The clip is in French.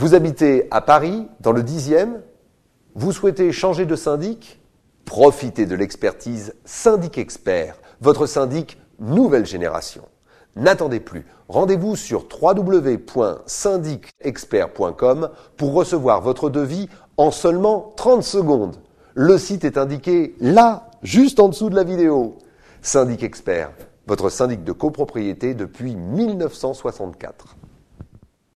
Vous habitez à Paris, dans le 10e, vous souhaitez changer de syndic Profitez de l'expertise Syndic Expert, votre syndic nouvelle génération. N'attendez plus, rendez-vous sur www.syndicexpert.com pour recevoir votre devis en seulement 30 secondes. Le site est indiqué là, juste en dessous de la vidéo. Syndic Expert, votre syndic de copropriété depuis 1964.